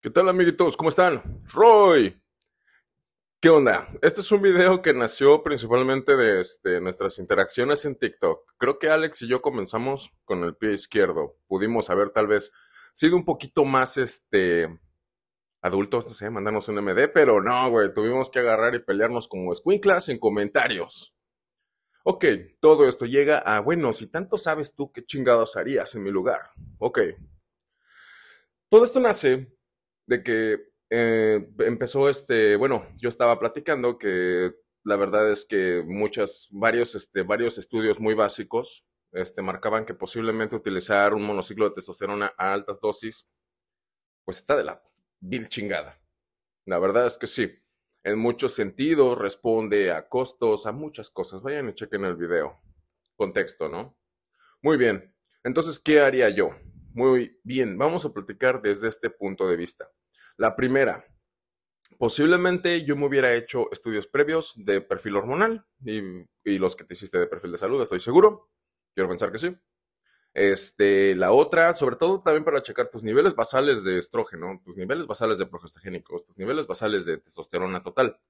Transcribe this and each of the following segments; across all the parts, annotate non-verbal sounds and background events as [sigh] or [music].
¿Qué tal amiguitos? ¿Cómo están? Roy. ¿Qué onda? Este es un video que nació principalmente de este, nuestras interacciones en TikTok. Creo que Alex y yo comenzamos con el pie izquierdo. Pudimos haber tal vez sido un poquito más este, adultos, no sé, mandarnos un MD, pero no, güey, tuvimos que agarrar y pelearnos como escuinclas en comentarios. Ok, todo esto llega a, bueno, si tanto sabes tú, ¿qué chingados harías en mi lugar? Ok. Todo esto nace de que eh, empezó este, bueno, yo estaba platicando que la verdad es que muchas, varios, este, varios estudios muy básicos este, marcaban que posiblemente utilizar un monociclo de testosterona a altas dosis, pues está de la vil chingada. La verdad es que sí. En muchos sentidos responde a costos, a muchas cosas. Vayan y chequen el video. Contexto, ¿no? Muy bien. Entonces, ¿qué haría yo? Muy bien, vamos a platicar desde este punto de vista. La primera, posiblemente yo me hubiera hecho estudios previos de perfil hormonal y, los que te hiciste de perfil de salud, estoy seguro. Quiero pensar que sí. Este, la otra, sobre todo también para checar tus niveles basales de estrógeno, tus niveles basales de progestogénicos, tus niveles basales de testosterona total.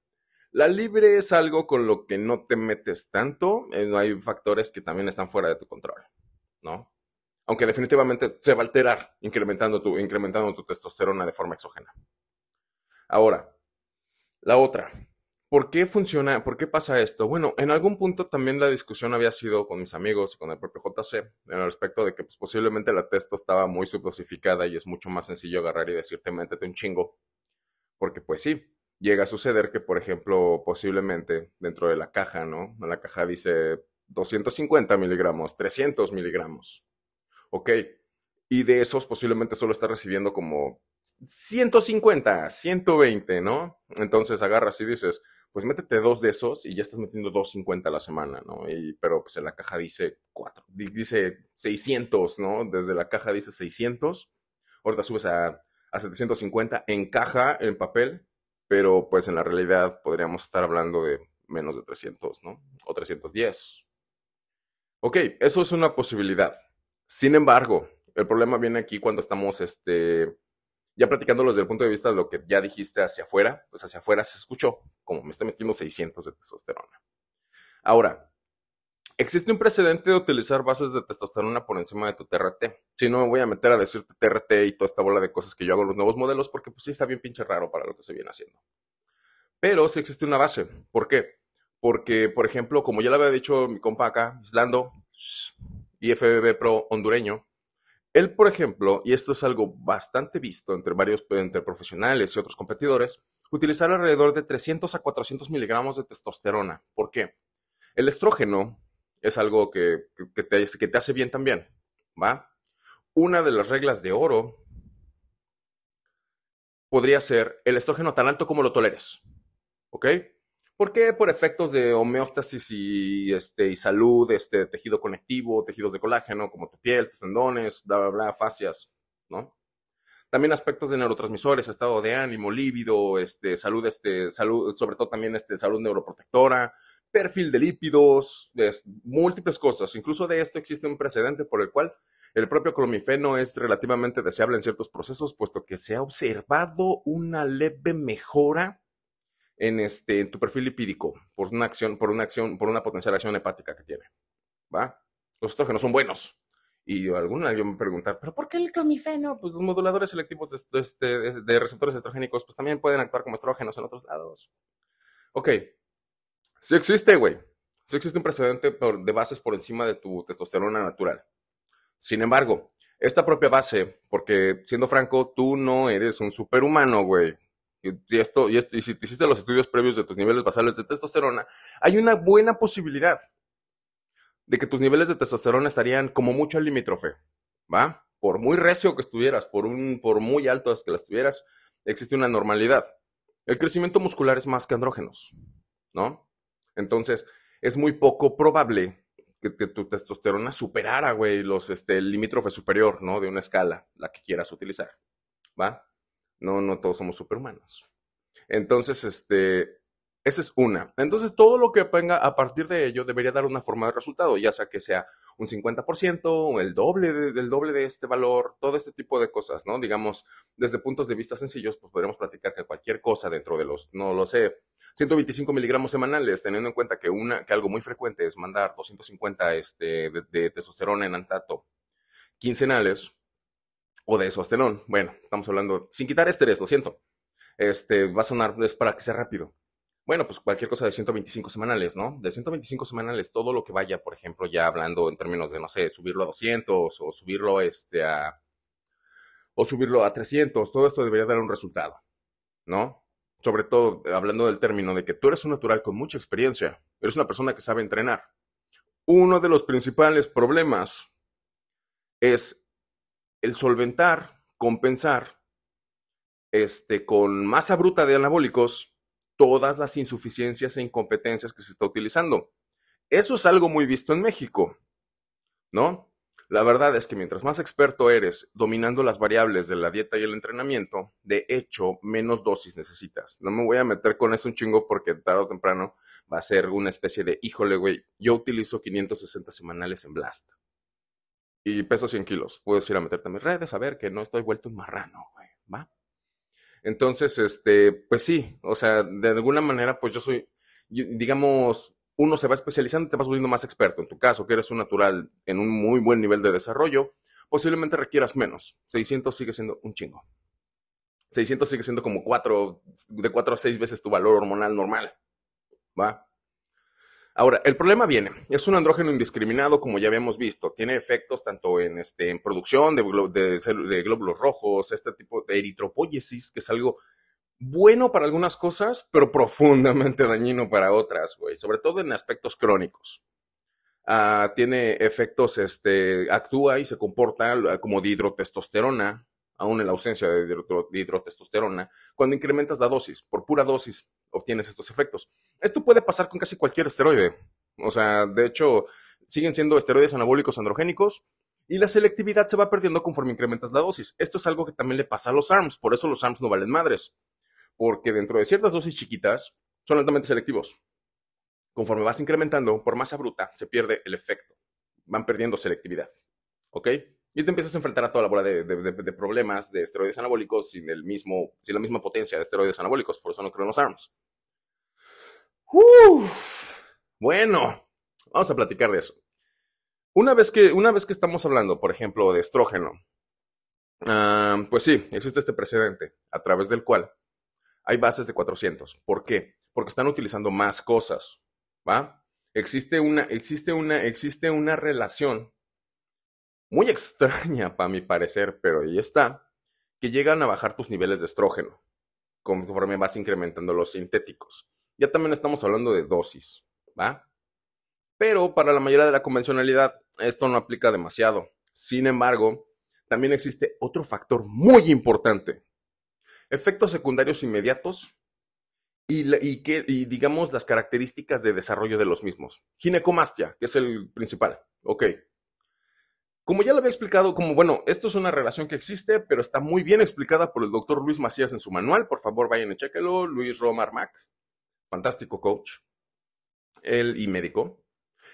La libre es algo con lo que no te metes tanto, eh, hay factores que también están fuera de tu control, ¿no? Aunque definitivamente se va a alterar incrementando tu, incrementando tu testosterona de forma exógena. Ahora, la otra. ¿Por qué funciona? ¿Por qué pasa esto? Bueno, en algún punto también la discusión había sido con mis amigos y con el propio JC en el respecto de que pues, posiblemente la testo estaba muy subdosificada y es mucho más sencillo agarrar y decirte métete un chingo. Porque pues sí, llega a suceder que, por ejemplo, posiblemente dentro de la caja, ¿no? la caja dice 250 miligramos, 300 miligramos. Ok, y de esos posiblemente solo está recibiendo como 150, 120, ¿no? Entonces agarras y dices, pues métete dos de esos y ya estás metiendo 250 a la semana, ¿no? Y, pero pues en la caja dice cuatro, dice 600, ¿no? Desde la caja dice 600, ahorita subes a, a 750 en caja, en papel, pero pues en la realidad podríamos estar hablando de menos de 300, ¿no? O 310. Ok, eso es una posibilidad. Sin embargo, el problema viene aquí cuando estamos, este, ya platicándolo desde el punto de vista de lo que ya dijiste hacia afuera, pues hacia afuera se escuchó, como me está metiendo 600 de testosterona. Ahora, existe un precedente de utilizar bases de testosterona por encima de tu TRT. Si no me voy a meter a decirte TRT y toda esta bola de cosas que yo hago en los nuevos modelos, porque pues sí está bien pinche raro para lo que se viene haciendo. Pero sí existe una base. ¿Por qué? Porque, por ejemplo, como ya le había dicho mi compa acá, Islando, IFBB Pro hondureño, él, por ejemplo, y esto es algo bastante visto entre varios profesionales y otros competidores, utilizar alrededor de 300 a 400 miligramos de testosterona. ¿Por qué? El estrógeno es algo que, te, que te hace bien también, ¿va? Una de las reglas de oro podría ser el estrógeno tan alto como lo toleres, ¿ok? Porque por efectos de homeostasis y, este, y salud, este, tejido conectivo, tejidos de colágeno, como tu piel, tus tendones, bla, bla, bla, fascias, ¿no? También aspectos de neurotransmisores, estado de ánimo, líbido, este, salud, este, salud, sobre todo también este, salud neuroprotectora, perfil de lípidos, múltiples cosas. Incluso de esto existe un precedente por el cual el propio clomifeno es relativamente deseable en ciertos procesos, puesto que se ha observado una leve mejora en, este, tu perfil lipídico por una acción, por una acción, por una potencial acción hepática que tiene. ¿Va? Los estrógenos son buenos. Y yo, alguna yo me preguntar, ¿pero por qué el clomifeno? Pues los moduladores selectivos este, de, receptores estrogénicos, pues también pueden actuar como estrógenos en otros lados. Ok. Sí existe, güey. Sí existe un precedente de bases por encima de tu testosterona natural. Sin embargo, esta propia base, porque siendo franco, tú no eres un superhumano, güey y, esto, y, si te hiciste los estudios previos de tus niveles basales de testosterona, hay una buena posibilidad de que tus niveles de testosterona estarían como mucho al limítrofe, ¿va? Por muy recio que estuvieras, por, un, por muy altas que las tuvieras, existe una normalidad. El crecimiento muscular es más que andrógenos, ¿no? Entonces, es muy poco probable que, tu testosterona superara, güey, los, este, el limítrofe superior, ¿no? De una escala, la que quieras utilizar, ¿va? No, no todos somos superhumanos. Entonces, este, esa es una. Entonces, todo lo que venga a partir de ello debería dar una forma de resultado, ya sea que sea un 50%, el doble de, doble de este valor, todo este tipo de cosas, ¿no? Digamos, desde puntos de vista sencillos, pues podríamos platicar que cualquier cosa dentro de los, no lo sé, 125 miligramos semanales, teniendo en cuenta que, una, que algo muy frecuente es mandar 250 este, de testosterona en antato quincenales, o de sostenón. Bueno, estamos hablando sin quitar estrés, lo siento. Este va a sonar es para que sea rápido. Bueno, pues cualquier cosa de 125 semanales, ¿no? De 125 semanales, todo lo que vaya, por ejemplo, ya hablando en términos de, no sé, subirlo a 200 o subirlo este, a. o subirlo a 300, todo esto debería dar un resultado, ¿no? Sobre todo hablando del término de que tú eres un natural con mucha experiencia, eres una persona que sabe entrenar. Uno de los principales problemas es el solventar, compensar, este, con masa bruta de anabólicos, todas las insuficiencias e incompetencias que se está utilizando. Eso es algo muy visto en México, ¿no? La verdad es que mientras más experto eres dominando las variables de la dieta y el entrenamiento, de hecho, menos dosis necesitas. No me voy a meter con eso un chingo porque tarde o temprano va a ser una especie de, híjole, güey, yo utilizo 560 semanales en Blast y peso 100 kilos. Puedes ir a meterte en mis redes a ver que no estoy vuelto un marrano, güey, ¿va? Entonces, este, pues sí, o sea, de alguna manera, pues yo soy, digamos, uno se va especializando y te vas volviendo más experto. En tu caso, que eres un natural en un muy buen nivel de desarrollo, posiblemente requieras menos. 600 sigue siendo un chingo. 600 sigue siendo como cuatro, de 4 a 6 veces tu valor hormonal normal, ¿va? Ahora, el problema viene, es un andrógeno indiscriminado, como ya habíamos visto, tiene efectos tanto en, este, en producción de, glóbulos rojos, este tipo de eritropoyesis, que es algo bueno para algunas cosas, pero [laughs] profundamente dañino para otras, güey, sobre todo en aspectos crónicos. Ah, tiene efectos, este, actúa y se comporta ah, como dihidrotestosterona, aún en la ausencia de, dihidrotestosterona, cuando incrementas la dosis, por pura dosis obtienes estos efectos. Esto puede pasar con casi cualquier esteroide. O sea, de hecho, siguen siendo esteroides anabólicos androgénicos y la selectividad se va perdiendo conforme incrementas la dosis. Esto es algo que también le pasa a los ARMS, por eso los ARMS no valen madres, porque dentro de ciertas dosis chiquitas son altamente selectivos. Conforme vas incrementando, por masa bruta, se pierde el efecto. Van perdiendo selectividad. ¿Ok? Y te empiezas a enfrentar a toda la bola de, problemas de esteroides anabólicos sin, el mismo, sin la misma potencia de esteroides anabólicos. Por eso no creo en los ARMS. bueno, vamos a platicar de eso. Una vez que, una vez que estamos hablando, por ejemplo, de estrógeno, ah, pues sí, existe este precedente a través del cual hay bases de 400. ¿Por qué? Porque están utilizando más cosas, ¿va? Existe una, existe una, existe una relación muy [laughs] extraña para mi parecer, pero ahí está, que llegan a bajar tus niveles de estrógeno conforme vas incrementando los sintéticos. Ya también estamos hablando de dosis, ¿va? Pero para la mayoría de la convencionalidad esto no aplica demasiado. Sin embargo, también existe otro factor muy importante. Efectos secundarios inmediatos y, digamos las características de desarrollo de los mismos. Ginecomastia, que es el principal. Ok, como ya lo había explicado, como bueno, esto es una relación que existe, pero está muy bien explicada por el doctor Luis Macías en su manual. Por favor, vayan y chequenlo, Luis Romar Mac, fantástico coach, él y médico.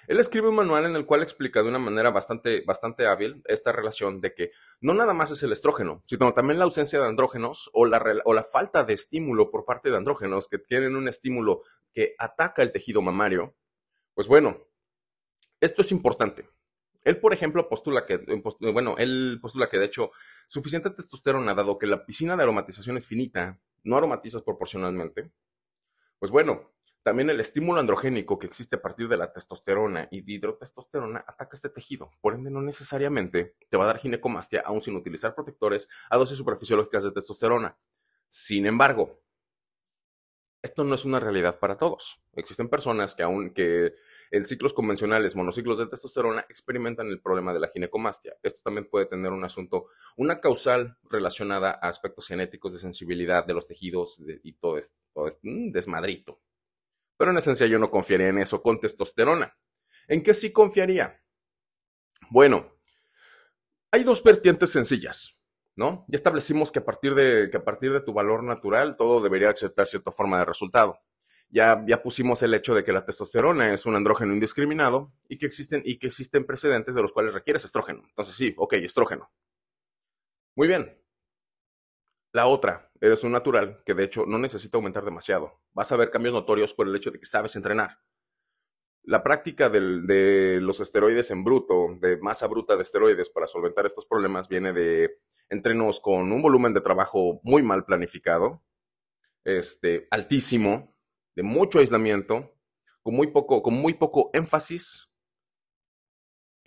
Él escribe un manual en el cual explica de una manera bastante, hábil esta relación de que no nada más es el estrógeno, sino también la ausencia de andrógenos o la falta de estímulo por parte de andrógenos que tienen un estímulo que ataca el tejido mamario. Pues bueno, esto es importante. Él, por ejemplo, postula que, eh, eh, bueno, él postula que de hecho suficiente testosterona, dado que la piscina de aromatización es finita, no aromatizas proporcionalmente. Pues bueno, también el estímulo androgénico que existe a partir de la testosterona y hidrotestosterona ataca este tejido, por ende no necesariamente te va a dar ginecomastia aún sin utilizar protectores a dosis superfisiológicas de testosterona. Sin embargo, esto no es una realidad para todos. Existen personas que que en ciclos convencionales, monociclos de testosterona, experimentan el problema de la ginecomastia. Esto también puede tener un asunto, una causal relacionada a aspectos genéticos de sensibilidad de los tejidos y todo esto, todo mm, desmadrito. Pero en esencia yo no confiaría en eso con testosterona. ¿En qué sí confiaría? Bueno, hay dos vertientes sencillas. ¿no? Ya establecimos que a partir de, que a partir de tu valor natural todo debería aceptar cierta forma de resultado. Ya, ya pusimos el hecho de que la testosterona es un andrógeno indiscriminado y que, existen, y que existen precedentes de los cuales requieres estrógeno. Entonces sí, ok, estrógeno. Muy bien. La otra, eres un natural que de hecho no necesita aumentar demasiado. Vas a ver cambios notorios por el hecho de que sabes entrenar. La práctica de los esteroides en bruto, de masa bruta de esteroides para solventar estos problemas, viene de entrenos con un volumen de trabajo muy mal planificado, este, altísimo, de mucho aislamiento, con muy poco, con muy poco énfasis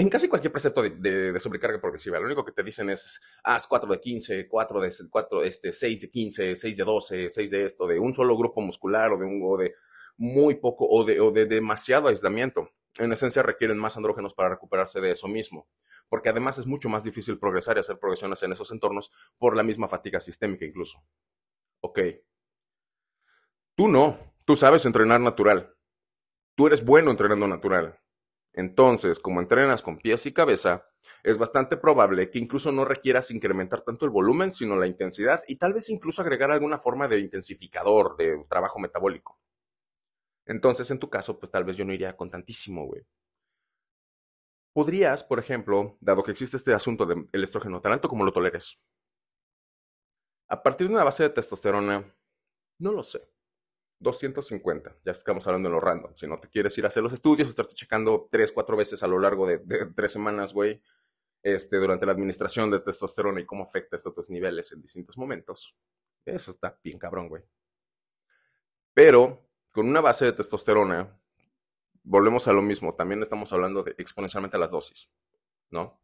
en casi cualquier precepto de, sobrecarga progresiva, lo único que te dicen es, haz 4 de 15, 4 de 4, este, 6 de 15, 6 de 12, 6 de esto, de un solo grupo muscular o de un o de muy poco o de, o de demasiado aislamiento, en esencia requieren más andrógenos para recuperarse de eso mismo porque además es mucho más difícil progresar y hacer progresiones en esos entornos por la misma fatiga sistémica incluso. Ok. Tú no, tú sabes entrenar natural. Tú eres bueno entrenando natural. Entonces, como entrenas con pies y cabeza, es bastante probable que incluso no requieras incrementar tanto el volumen, sino la intensidad y tal vez incluso agregar alguna forma de intensificador, de trabajo metabólico. Entonces, en tu caso, pues tal vez yo no iría con tantísimo, güey. Podrías, por ejemplo, dado que existe este asunto del estrógeno tan alto como lo toleres, a partir de una base de testosterona, no lo sé, 250, ya estamos hablando en lo random, si no te quieres ir a hacer los estudios, estarte checando tres, cuatro veces a lo largo de, tres semanas, güey, este, durante la administración de testosterona y cómo afecta estos tus niveles en distintos momentos. Eso está bien cabrón, güey. Pero con una base de testosterona, volvemos a lo mismo, también estamos hablando de exponencialmente las dosis, ¿no?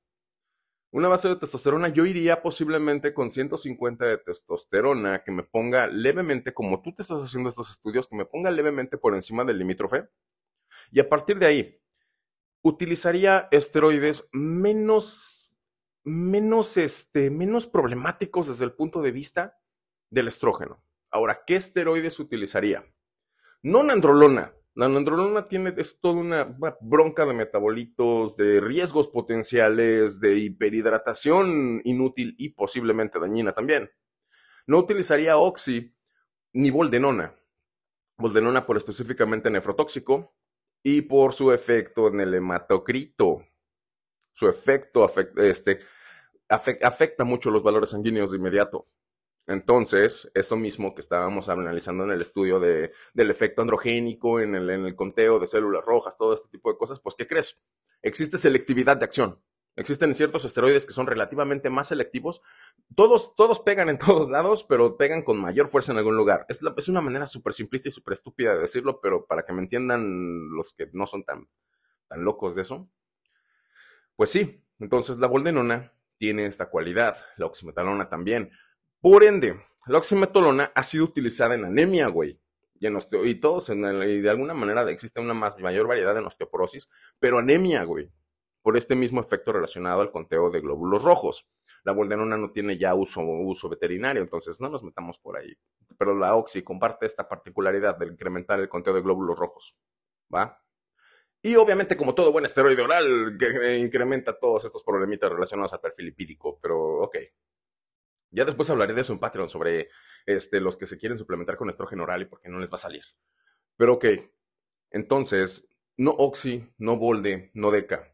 Una base de testosterona, yo iría posiblemente con 150 de testosterona, que me ponga levemente, como tú te estás haciendo estos estudios, que me ponga levemente por encima del limítrofe. Y a partir de ahí, utilizaría esteroides menos, menos, este, menos problemáticos desde el punto de vista del estrógeno. Ahora, ¿qué esteroides utilizaría? No nandrolona. La nandrolona tiene, es toda una, bronca de metabolitos, de riesgos potenciales, de hiperhidratación inútil y posiblemente dañina también. No utilizaría oxi ni Boldenona. Boldenona por específicamente nefrotóxico y por su efecto en el hematocrito. Su efecto este, afecta mucho los valores sanguíneos de inmediato. Entonces, esto mismo que estábamos analizando en el estudio de, del efecto androgénico, en el, conteo de células rojas, todo este tipo de cosas, pues ¿qué crees? Existe selectividad de acción. Existen ciertos esteroides que son relativamente más selectivos. Todos, todos pegan en [laughs] todos lados, pero pegan con mayor fuerza en algún lugar. Es, una manera súper simplista y súper estúpida de decirlo, pero para que me entiendan los que no son tan, tan locos de eso. Pues sí, entonces la boldenona tiene esta cualidad, la oximetalona también. Por ende, la oximetolona ha sido utilizada en anemia, güey. Y, y todos, y de alguna manera existe una mayor variedad en osteoporosis, pero anemia, güey. Por este mismo efecto relacionado al conteo de glóbulos rojos. La boldenona no tiene ya uso, uso veterinario, entonces no nos metamos por ahí. Pero la oxi comparte esta particularidad de incrementar el conteo de glóbulos rojos. ¿Va? Y obviamente, como todo buen esteroide oral, que eh, incrementa todos estos problemitas relacionados al perfil lipídico, pero ok, ya después hablaré de eso en Patreon, sobre este, los que se quieren suplementar con estrógeno oral y por qué no les va a salir. Pero ok, entonces, no Oxy, no Bolde, no Deca.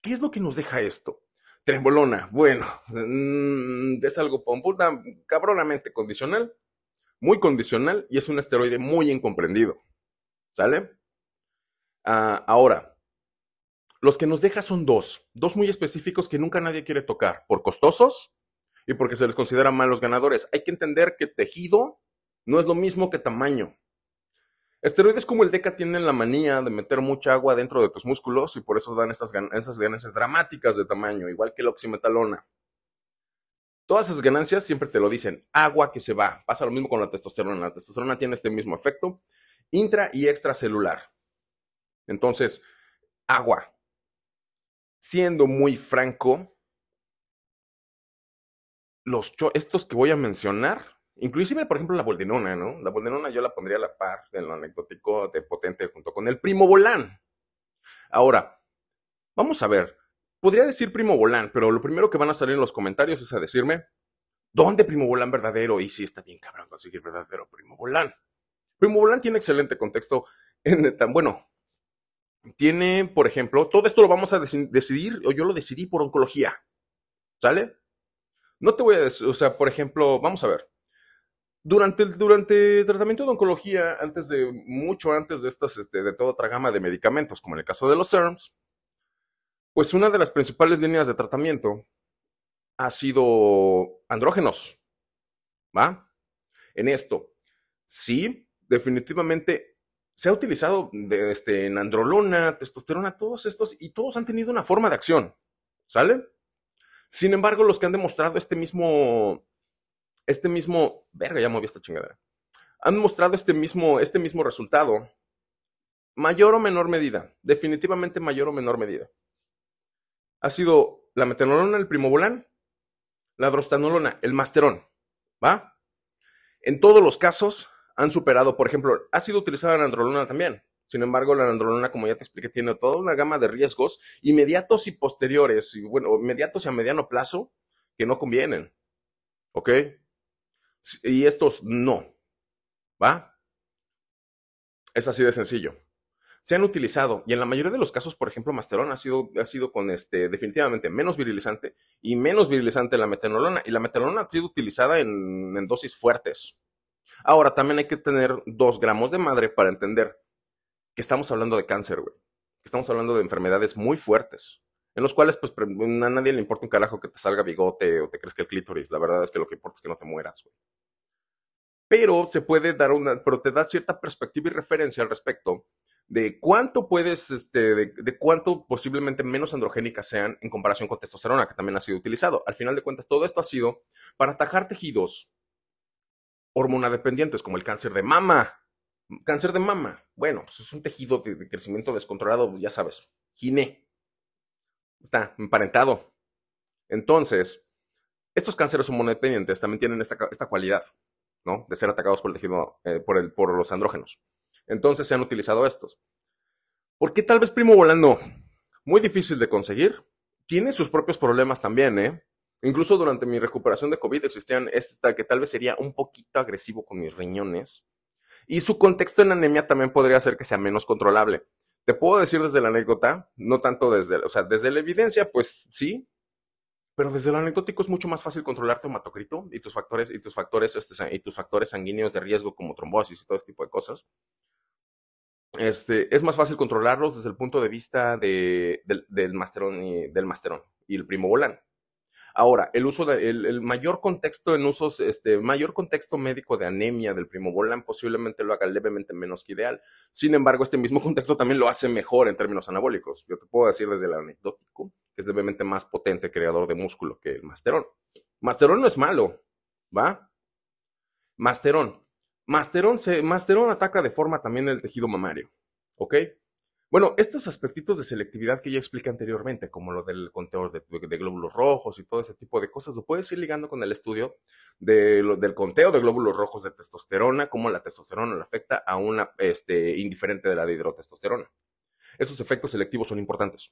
¿Qué es lo que nos deja esto? Trembolona, bueno, mm, es algo cabronamente condicional, muy condicional y es un esteroide muy incomprendido. ¿Sale? Ah, ahora, los que nos deja son dos, dos muy específicos que nunca nadie quiere tocar, por costosos y porque se les considera malos ganadores. Hay que entender que tejido no es lo mismo que tamaño. Esteroides como el DECA tienen la manía de meter mucha agua dentro de tus músculos y por eso dan estas, ganancias dramáticas de tamaño, igual que la oximetalona. Todas esas ganancias siempre te lo dicen, agua que se va. Pasa lo mismo con la testosterona. La testosterona tiene este mismo efecto intra y extracelular. Entonces, agua. Siendo muy franco, los estos que voy a mencionar, inclusive, por ejemplo, la Boldenona, ¿no? La Boldenona yo la pondría a la par en lo anecdótico de Potente junto con el Primo Volán. Ahora, vamos a ver. Podría decir Primo Volán, pero lo primero que van a salir en los comentarios es a decirme, ¿dónde Primo Volán verdadero? Y si está bien cabrón conseguir verdadero Primo Volán. Primo Volán tiene excelente contexto en tan bueno. Tiene, por ejemplo, todo esto lo vamos a decidir, o yo lo decidí por oncología. ¿Sale? No te voy a decir, o sea, por ejemplo, vamos a ver. Durante el, durante tratamiento de oncología, antes de, mucho antes de estas, este, de toda otra gama de medicamentos, como en el caso de los CERMS, pues una de las principales líneas de tratamiento ha sido andrógenos. ¿Va? En esto, sí, definitivamente se ha utilizado este, en androlona, testosterona, todos estos, y todos han tenido una forma de acción. ¿Sale? Sin embargo, los que han demostrado este mismo, este mismo, verga, ya esta chingadera, han mostrado este mismo, este mismo resultado, mayor o menor medida, definitivamente mayor o menor medida. Ha sido la metanolona, el primobolán, la drostanolona, el masterón, ¿va? En todos los casos han superado, por ejemplo, ha sido utilizada la androlona también, sin embargo, la nandrolona, como ya te expliqué, tiene toda una gama de riesgos inmediatos y posteriores, y bueno, inmediatos y a mediano plazo, que no convienen. ¿Ok? Y estos no. ¿Va? Es así de sencillo. Se han utilizado, y en la mayoría de los casos, por ejemplo, Masterón ha sido, ha sido con este, definitivamente menos virilizante y menos virilizante la metanolona. Y la metanolona ha sido utilizada en, dosis fuertes. Ahora, también hay que tener dos gramos de madre para entender estamos hablando de cáncer, güey. estamos hablando de enfermedades muy fuertes, en los cuales pues a nadie le importa un carajo que te salga bigote o te crezca el clítoris. La verdad es que lo que importa es que no te mueras, güey. Pero se puede dar una, pero te da cierta perspectiva y referencia al respecto de cuánto puedes, este, de, cuánto posiblemente menos androgénicas sean en comparación con testosterona, que también ha sido utilizado. Al final de cuentas, todo esto ha sido para atajar tejidos hormonadependientes, como el cáncer de mama, Cáncer de mama. Bueno, pues es un tejido de, crecimiento descontrolado, pues, ya sabes. gine, Está emparentado. Entonces, estos cánceres hormonodependientes también tienen esta, esta cualidad, ¿no? De ser atacados por el tejido, eh, por, el, por los andrógenos. Entonces se han utilizado estos. ¿Por qué tal vez Primo Volando? Muy difícil de conseguir. Tiene sus propios problemas también, ¿eh? Incluso durante mi recuperación de COVID existían este que tal vez sería un poquito agresivo con mis riñones y su contexto en anemia también podría hacer que sea menos controlable. Te puedo decir desde la anécdota, no tanto desde, o sea, desde la evidencia, pues sí, pero desde lo anecdótico es mucho más fácil controlar tu hematocrito y tus factores, y tus factores, este, y tus factores sanguíneos de riesgo como trombosis y todo este tipo de cosas. Este, es más fácil controlarlos desde el punto de vista del, del, masterón y, del y el primo volante. Ahora, el uso el, mayor contexto en usos, este, mayor contexto médico de anemia del primo primobolan posiblemente lo haga levemente menos que ideal. Sin embargo, este mismo [laughs] contexto también lo hace mejor en términos anabólicos. Yo te puedo decir desde el anecdótico, que es levemente más potente creador de músculo que el masterón. Masterón no es malo, ¿va? Masterón. Masterón, se, masterón ataca de forma también el tejido mamario, ¿ok? Bueno, estos aspectitos de selectividad que ya expliqué anteriormente, como lo del conteo de, glóbulos rojos y todo ese tipo de cosas, lo puedes ir ligando con el estudio del conteo de glóbulos rojos de testosterona, cómo la testosterona le afecta a una este, indiferente de la de hidrotestosterona. Estos efectos selectivos son importantes.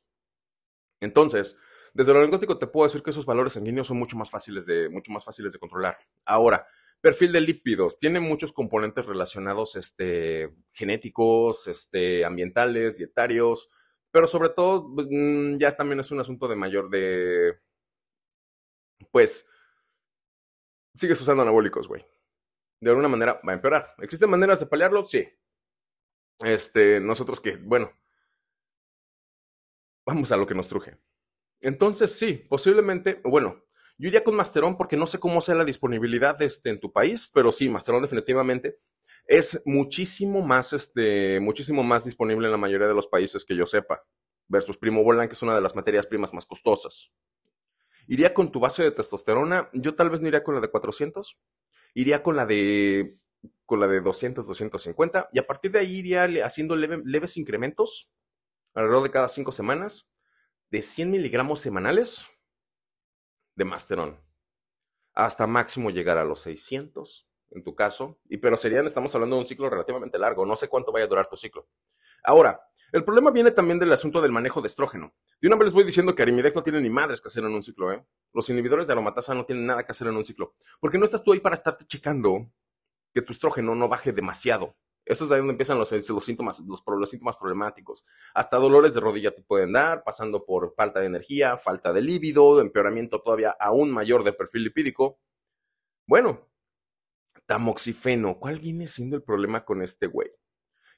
Entonces, desde lo lingüístico te puedo decir que esos valores sanguíneos son mucho más fáciles de, mucho más fáciles de controlar. Ahora, perfil de lípidos. Tiene muchos componentes relacionados este, genéticos, este, ambientales, dietarios, pero sobre todo pues, mm, ya también es un asunto de mayor de... Pues, sigues usando anabólicos, güey. De alguna manera va a empeorar. ¿Existen maneras de paliarlo? Sí. Este, nosotros que, bueno, vamos a lo que nos truje. Entonces sí, posiblemente, bueno, yo iría con Masterón porque no sé cómo sea la disponibilidad este, en tu país, pero sí, Masterón definitivamente es muchísimo más, este, muchísimo más disponible en la mayoría de los países que yo sepa, versus Primo Volan, que es una de las materias primas más costosas. Iría con tu base de testosterona, yo tal vez no iría con la de 400, iría con la de, con la de 200, 250, y a partir de ahí iría haciendo leves incrementos alrededor de cada cinco semanas, de 100 miligramos semanales de Masteron hasta máximo llegar a los 600 en tu caso, y pero serían, estamos hablando de un ciclo relativamente largo, no sé cuánto vaya a durar tu ciclo. Ahora, el problema viene también del asunto del manejo de estrógeno. De una vez les voy diciendo que Arimidex no tiene ni madres que hacer en un ciclo, ¿eh? Los inhibidores de aromatasa no tienen nada que hacer en un ciclo, porque no estás tú ahí para estarte checando que tu estrógeno no baje demasiado. Esto es ahí donde empiezan los, síntomas, los, los, síntomas problemáticos. Hasta dolores de rodilla te pueden dar, pasando por falta de energía, falta de líbido, empeoramiento todavía aún mayor del perfil lipídico. Bueno, tamoxifeno, ¿cuál viene siendo el problema con este güey?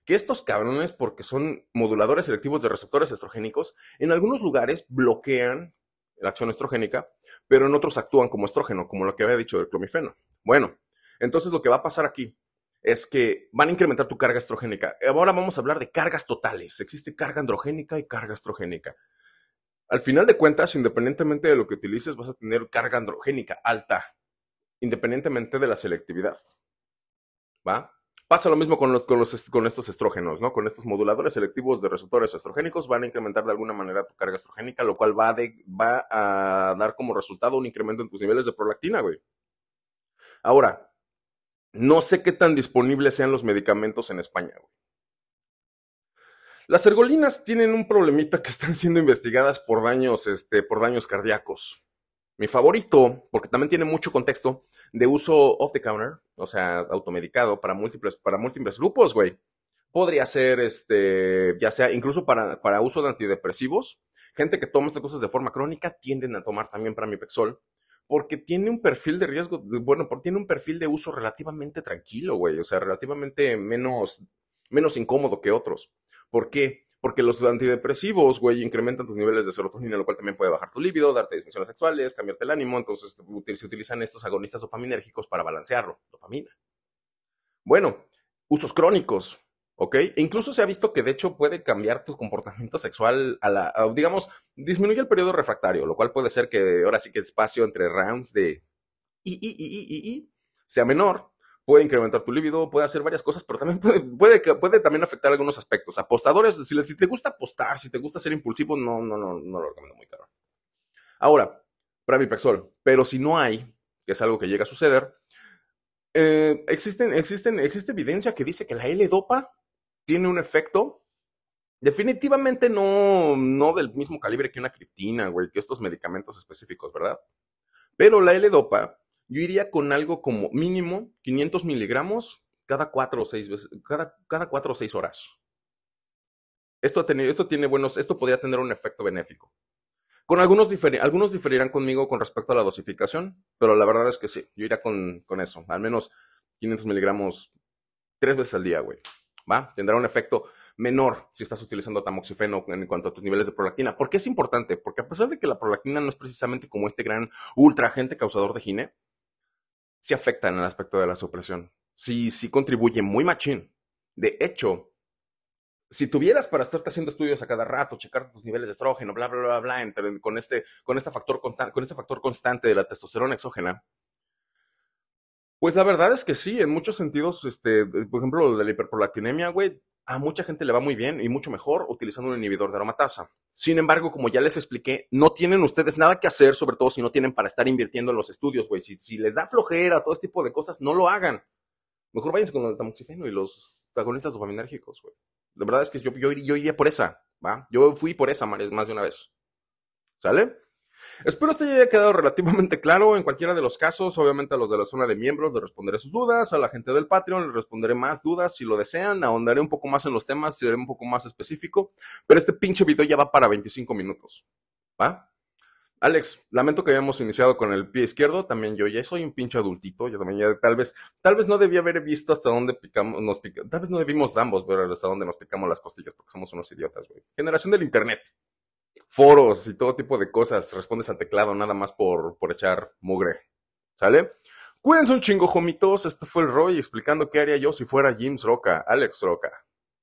Que estos cabrones, porque son moduladores selectivos de receptores estrogénicos, en algunos lugares bloquean la acción estrogénica, pero en otros actúan como estrógeno, como lo que había dicho del clomifeno. Bueno, entonces lo que va a pasar aquí es que van a incrementar tu carga estrogénica. Eh, ahora vamos a hablar de cargas totales. Existe carga androgénica y carga estrogénica. Al final de cuentas, independientemente de lo que utilices, vas a tener carga androgénica alta, independientemente de la selectividad. ¿Va? Pasa lo mismo con, estos estrógenos, ¿no? Con estos moduladores selectivos de receptores estrogénicos van a incrementar de alguna manera tu carga estrogénica, lo cual va, va a dar como resultado un incremento en tus niveles de prolactina, güey. Ahora, no sé qué tan disponibles sean los medicamentos en España. Las ergolinas tienen un problemita que están siendo investigadas por daños, este, por daños cardíacos. Mi favorito, porque también tiene mucho contexto, de uso off the counter, o sea, automedicado para múltiples, para múltiples grupos, güey. Podría ser, este, ya sea incluso para, para uso de antidepresivos. Gente que toma estas cosas de forma crónica tienden a tomar también para porque tiene un perfil de riesgo, bueno, porque tiene un perfil de uso relativamente tranquilo, güey, o sea, relativamente menos, menos incómodo que otros. ¿Por qué? Porque los antidepresivos, güey, incrementan tus niveles de serotonina, lo cual también puede bajar tu líbido, darte disfunciones sexuales, cambiarte el ánimo, entonces se utilizan estos agonistas dopaminérgicos para balancearlo, dopamina. Bueno, usos crónicos, ¿ok? incluso se ha visto que de hecho puede cambiar tu comportamiento sexual a la, digamos, disminuye el periodo refractario, lo cual puede ser que ahora sí que el espacio entre rounds de y y y y sea menor, puede incrementar tu libido, puede hacer varias cosas, pero también puede, puede, puede también afectar algunos aspectos. Apostadores, si, te gusta apostar, si te gusta ser impulsivo, no, no, no, no lo recomiendo muy caro. Ahora, Pravipexol, pero si no hay, que es algo que llega a suceder, eh, existen, existen, existe evidencia que dice que la L-Dopa tiene un efecto definitivamente no, no del mismo calibre que una criptina, güey, que estos medicamentos específicos, ¿verdad? Pero la L-Dopa, yo iría con algo como mínimo 500 miligramos cada cuatro o seis veces, cada, cada cuatro o seis horas. Esto, esto tiene buenos, esto podría tener un efecto benéfico. Con algunos, algunos diferirán conmigo con respecto a la dosificación, pero la verdad es que sí, yo iría con, con eso, al menos 500 miligramos tres veces al día, güey. ¿va? Tendrá un efecto menor si estás utilizando tamoxifeno en cuanto a tus niveles de prolactina. ¿Por qué es importante? Porque a pesar de que la prolactina no es precisamente como este gran ultra agente causador de gine, sí afecta en el aspecto de la supresión. Sí, sí contribuye muy machín. De hecho, si tuvieras para estarte haciendo estudios a cada rato, checar tus niveles de estrógeno, bla, bla, bla, bla, con, este, con, factor con este factor constante de la testosterona exógena, pues la verdad es que sí, en muchos sentidos, este, por ejemplo, lo de la hiperprolactinemia, güey, a mucha gente le va muy bien y mucho mejor utilizando un inhibidor de aromatasa. Sin embargo, como ya les expliqué, no tienen ustedes nada que hacer, sobre todo si no tienen para estar invirtiendo en los estudios, güey. Si, les da flojera, todo este tipo de cosas, no lo hagan. Mejor váyanse con el tamoxifeno y los agonistas dopaminérgicos, güey. La verdad es que yo, yo, yo iría por esa, ¿va? Yo fui por esa más de una vez. ¿Sale? Espero este haya quedado relativamente [laughs] claro en cualquiera de los casos. Obviamente a los de la zona de miembros les responderé sus dudas, a la gente del Patreon les responderé más dudas si lo desean, ahondaré un poco más en los temas, seré un poco más específico, pero este pinche video ya va para 25 minutos. ¿Va? Alex, lamento que hayamos iniciado con el pie izquierdo, también yo ya soy un pinche adultito, ya también ya tal vez, tal vez no debía haber visto hasta dónde picamos, nos picamos tal vez no debimos ambos ver hasta dónde nos picamos las costillas porque somos unos idiotas, güey. Generación del Internet foros y todo tipo de cosas. Respondes al teclado nada más por, por echar mugre. ¿Sale? Cuídense un chingo, jomitos. Este fue el Roy explicando qué haría yo si fuera James Roca, Alex Roca.